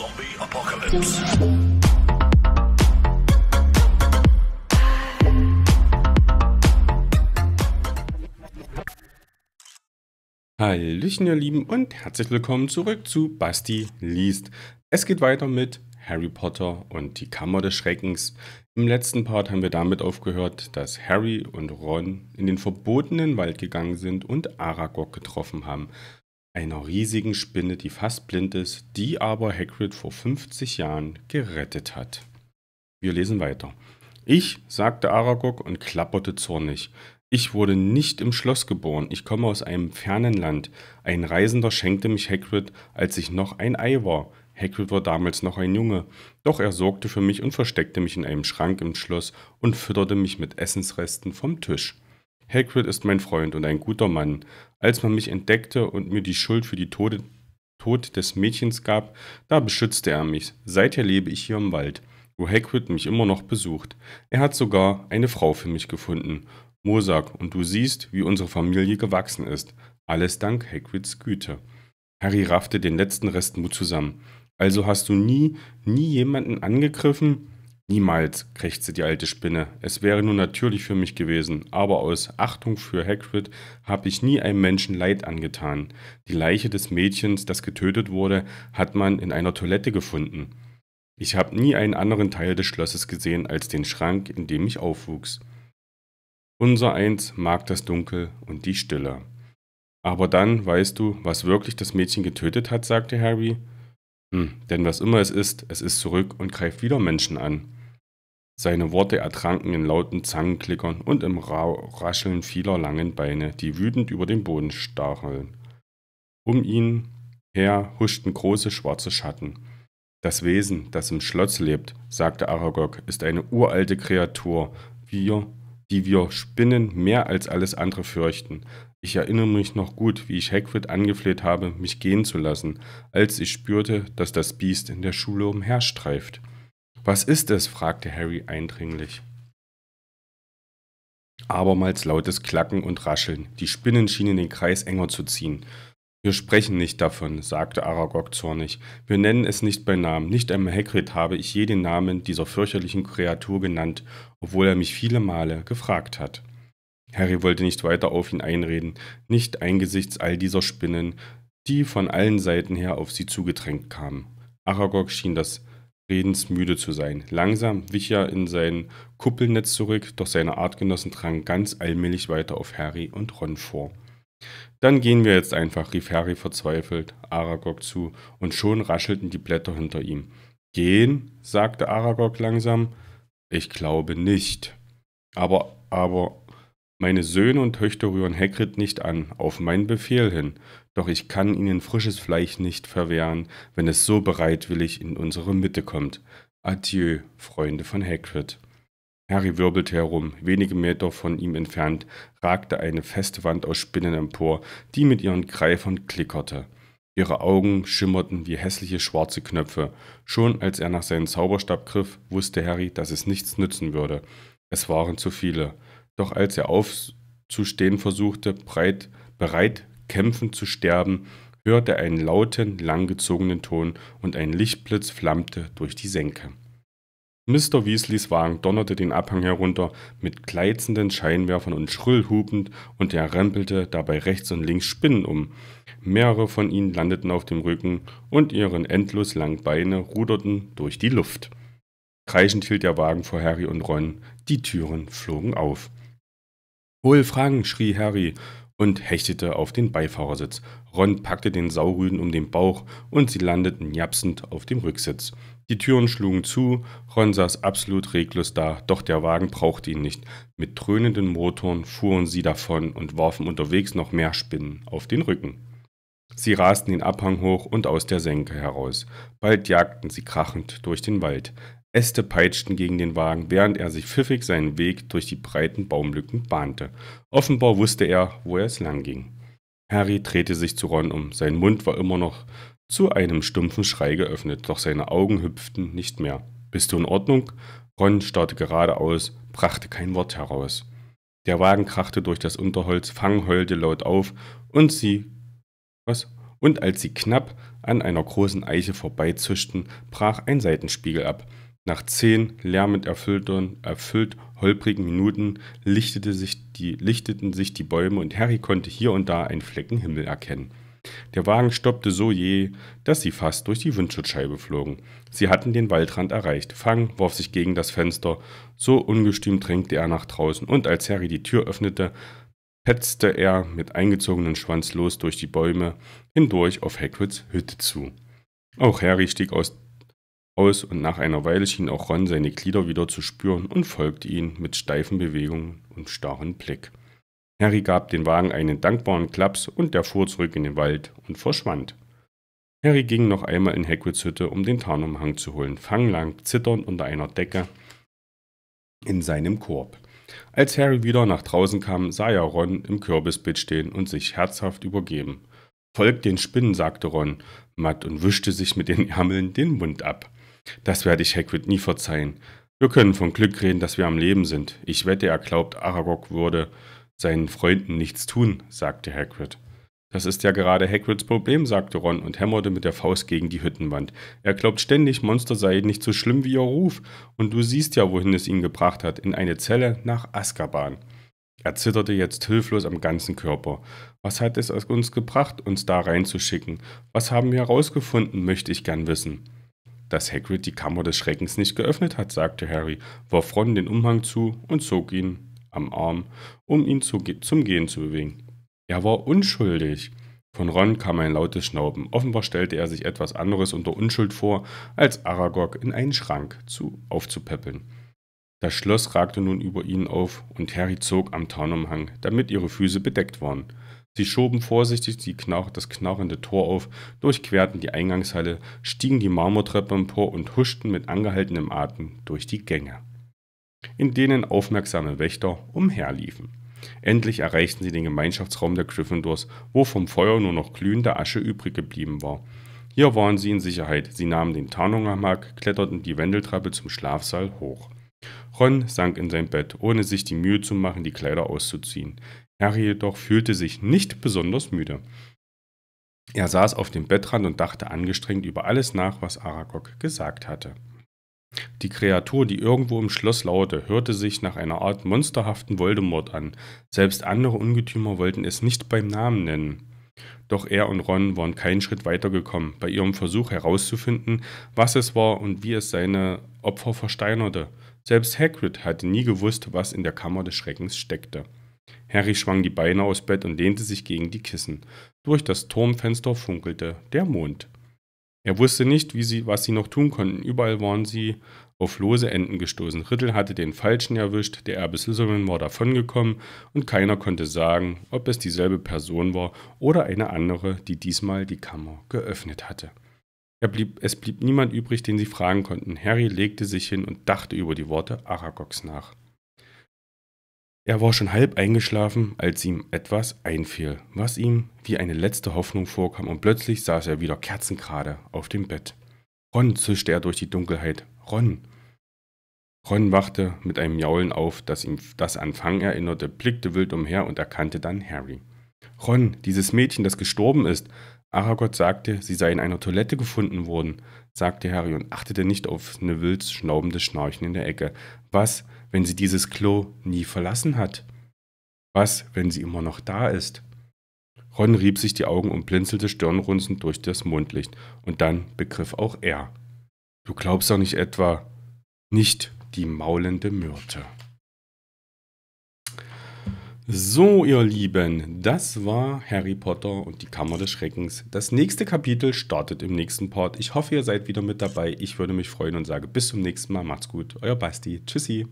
Zombie Apocalypse. Hallöchen, ihr Lieben, und herzlich willkommen zurück zu Basti liest. Es geht weiter mit Harry Potter und die Kammer des Schreckens. Im letzten Part haben wir damit aufgehört, dass Harry und Ron in den verbotenen Wald gegangen sind und Aragog getroffen haben einer riesigen Spinne, die fast blind ist, die aber Hagrid vor 50 Jahren gerettet hat. Wir lesen weiter. Ich, sagte Aragog und klapperte zornig. Ich wurde nicht im Schloss geboren, ich komme aus einem fernen Land. Ein Reisender schenkte mich Hagrid, als ich noch ein Ei war. Hagrid war damals noch ein Junge, doch er sorgte für mich und versteckte mich in einem Schrank im Schloss und fütterte mich mit Essensresten vom Tisch. Hagrid ist mein Freund und ein guter Mann. Als man mich entdeckte und mir die Schuld für die Tode, Tod des Mädchens gab, da beschützte er mich. Seither lebe ich hier im Wald, wo Hagrid mich immer noch besucht. Er hat sogar eine Frau für mich gefunden, Mosak, und du siehst, wie unsere Familie gewachsen ist. Alles dank Hagrids Güte. Harry raffte den letzten Rest Mut zusammen. Also hast du nie, nie jemanden angegriffen? Niemals, krächzte die alte Spinne. Es wäre nur natürlich für mich gewesen, aber aus Achtung für Hagrid habe ich nie einem Menschen Leid angetan. Die Leiche des Mädchens, das getötet wurde, hat man in einer Toilette gefunden. Ich habe nie einen anderen Teil des Schlosses gesehen als den Schrank, in dem ich aufwuchs. Unser Eins mag das Dunkel und die Stille. Aber dann weißt du, was wirklich das Mädchen getötet hat, sagte Harry. Hm, denn was immer es ist, es ist zurück und greift wieder Menschen an. Seine Worte ertranken in lauten Zangenklickern und im Rascheln vieler langen Beine, die wütend über den Boden stacheln. Um ihn her huschten große schwarze Schatten. Das Wesen, das im Schloss lebt, sagte Aragog, ist eine uralte Kreatur, wir, die wir Spinnen mehr als alles andere fürchten. Ich erinnere mich noch gut, wie ich Hagrid angefleht habe, mich gehen zu lassen, als ich spürte, dass das Biest in der Schule umherstreift. Was ist es? fragte Harry eindringlich. Abermals lautes Klacken und Rascheln. Die Spinnen schienen den Kreis enger zu ziehen. Wir sprechen nicht davon, sagte Aragog zornig. Wir nennen es nicht bei Namen. Nicht einmal Hagrid habe ich je den Namen dieser fürchterlichen Kreatur genannt, obwohl er mich viele Male gefragt hat. Harry wollte nicht weiter auf ihn einreden, nicht eingesichts all dieser Spinnen, die von allen Seiten her auf sie zugedrängt kamen. Aragog schien das redensmüde zu sein. Langsam wich er in sein Kuppelnetz zurück, doch seine Artgenossen drangen ganz allmählich weiter auf Harry und Ron vor. Dann gehen wir jetzt einfach, rief Harry verzweifelt Aragog zu, und schon raschelten die Blätter hinter ihm. Gehen? sagte Aragog langsam. Ich glaube nicht. Aber, aber, meine Söhne und Töchter rühren Hagrid nicht an, auf meinen Befehl hin, doch ich kann ihnen frisches Fleisch nicht verwehren, wenn es so bereitwillig in unsere Mitte kommt. Adieu, Freunde von Hagrid. Harry wirbelte herum, wenige Meter von ihm entfernt ragte eine feste Wand aus Spinnen empor, die mit ihren Greifern klickerte. Ihre Augen schimmerten wie hässliche schwarze Knöpfe. Schon als er nach seinem Zauberstab griff, wusste Harry, dass es nichts nützen würde. Es waren zu viele. Doch als er aufzustehen versuchte, breit, bereit kämpfend zu sterben, hörte er einen lauten, langgezogenen Ton und ein Lichtblitz flammte durch die Senke. Mr. Weasleys Wagen donnerte den Abhang herunter mit gleizenden Scheinwerfern und schrill hupend und er rempelte dabei rechts und links Spinnen um. Mehrere von ihnen landeten auf dem Rücken und ihren endlos langen Beine ruderten durch die Luft. Kreischend hielt der Wagen vor Harry und Ron, die Türen flogen auf. Hol Frank, schrie Harry und hechtete auf den Beifahrersitz. Ron packte den Saurüden um den Bauch und sie landeten japsend auf dem Rücksitz. Die Türen schlugen zu, Ron saß absolut reglos da, doch der Wagen brauchte ihn nicht. Mit dröhnenden Motoren fuhren sie davon und warfen unterwegs noch mehr Spinnen auf den Rücken. Sie rasten den Abhang hoch und aus der Senke heraus. Bald jagten sie krachend durch den Wald. Äste peitschten gegen den Wagen, während er sich pfiffig seinen Weg durch die breiten Baumlücken bahnte. Offenbar wusste er, wo es lang ging. Harry drehte sich zu Ron um. Sein Mund war immer noch zu einem stumpfen Schrei geöffnet, doch seine Augen hüpften nicht mehr. Bist du in Ordnung? Ron starrte geradeaus, brachte kein Wort heraus. Der Wagen krachte durch das Unterholz, Fang heulte laut auf und sie was? Und als sie knapp an einer großen Eiche vorbeizischten, brach ein Seitenspiegel ab. Nach zehn lärmend erfüllten, erfüllt holprigen Minuten lichtete sich die, lichteten sich die Bäume und Harry konnte hier und da einen Flecken Himmel erkennen. Der Wagen stoppte so jäh, dass sie fast durch die Windschutzscheibe flogen. Sie hatten den Waldrand erreicht. Fang warf sich gegen das Fenster. So ungestüm drängte er nach draußen, und als Harry die Tür öffnete, hetzte er mit eingezogenem Schwanz los durch die Bäume hindurch auf Hagrids Hütte zu. Auch Harry stieg aus, aus und nach einer Weile schien auch Ron seine Glieder wieder zu spüren und folgte ihm mit steifen Bewegungen und starren Blick. Harry gab dem Wagen einen dankbaren Klaps und der fuhr zurück in den Wald und verschwand. Harry ging noch einmal in Hagrids Hütte, um den Tarnumhang zu holen, fanglang, zitternd unter einer Decke in seinem Korb. Als Harry wieder nach draußen kam, sah er Ron im Kürbisbett stehen und sich herzhaft übergeben. Folgt den Spinnen, sagte Ron, matt und wischte sich mit den Ärmeln den Mund ab. Das werde ich Hagrid nie verzeihen. Wir können von Glück reden, dass wir am Leben sind. Ich wette, er glaubt, Aragog würde seinen Freunden nichts tun, sagte Hagrid. Das ist ja gerade Hagrids Problem, sagte Ron und hämmerte mit der Faust gegen die Hüttenwand. Er glaubt ständig, Monster sei nicht so schlimm wie ihr Ruf, und du siehst ja, wohin es ihn gebracht hat, in eine Zelle nach Azkaban. Er zitterte jetzt hilflos am ganzen Körper. Was hat es uns gebracht, uns da reinzuschicken? Was haben wir herausgefunden, möchte ich gern wissen. Dass Hagrid die Kammer des Schreckens nicht geöffnet hat, sagte Harry, warf Ron den Umhang zu und zog ihn am Arm, um ihn zu, zum Gehen zu bewegen. Er war unschuldig. Von Ron kam ein lautes Schnauben. Offenbar stellte er sich etwas anderes unter Unschuld vor, als Aragog in einen Schrank zu, aufzupäppeln. Das Schloss ragte nun über ihnen auf und Harry zog am Tarnumhang, damit ihre Füße bedeckt waren. Sie schoben vorsichtig Knarr das knarrende Tor auf, durchquerten die Eingangshalle, stiegen die Marmortreppe empor und huschten mit angehaltenem Atem durch die Gänge, in denen aufmerksame Wächter umherliefen. Endlich erreichten sie den Gemeinschaftsraum der Gryffindors, wo vom Feuer nur noch glühende Asche übrig geblieben war. Hier waren sie in Sicherheit. Sie nahmen den Tarnungermark, kletterten die Wendeltreppe zum Schlafsaal hoch. Ron sank in sein Bett, ohne sich die Mühe zu machen, die Kleider auszuziehen. Harry jedoch fühlte sich nicht besonders müde. Er saß auf dem Bettrand und dachte angestrengt über alles nach, was Aragog gesagt hatte. Die Kreatur, die irgendwo im Schloss lauerte, hörte sich nach einer Art monsterhaften Voldemort an. Selbst andere Ungetümer wollten es nicht beim Namen nennen. Doch er und Ron waren keinen Schritt weitergekommen bei ihrem Versuch herauszufinden, was es war und wie es seine Opfer versteinerte. Selbst Hagrid hatte nie gewusst, was in der Kammer des Schreckens steckte. Harry schwang die Beine aus Bett und lehnte sich gegen die Kissen. Durch das Turmfenster funkelte der Mond. Er wusste nicht, wie sie, was sie noch tun konnten. Überall waren sie auf lose Enden gestoßen. Rittel hatte den Falschen erwischt, der Erbe Slytherin war davongekommen und keiner konnte sagen, ob es dieselbe Person war oder eine andere, die diesmal die Kammer geöffnet hatte. Blieb, es blieb niemand übrig, den sie fragen konnten. Harry legte sich hin und dachte über die Worte Aragogs nach. Er war schon halb eingeschlafen, als ihm etwas einfiel, was ihm wie eine letzte Hoffnung vorkam, und plötzlich saß er wieder kerzengerade auf dem Bett. Ron zischte er durch die Dunkelheit. Ron! Ron wachte mit einem Jaulen auf, das ihm das an Fang erinnerte, blickte wild umher und erkannte dann Harry. Ron, dieses Mädchen, das gestorben ist. Aragot sagte, sie sei in einer Toilette gefunden worden, sagte Harry und achtete nicht auf Nevilles schnaubendes Schnarchen in der Ecke. Was, wenn sie dieses Klo nie verlassen hat? Was, wenn sie immer noch da ist? Ron rieb sich die Augen und blinzelte stirnrunzend durch das Mondlicht, und dann begriff auch er. Du glaubst doch nicht etwa nicht die maulende Myrte. So, ihr Lieben, das war Harry Potter und die Kammer des Schreckens. Das nächste Kapitel startet im nächsten Part. Ich hoffe, ihr seid wieder mit dabei. Ich würde mich freuen und sage bis zum nächsten Mal. Macht's gut. Euer Basti. Tschüssi.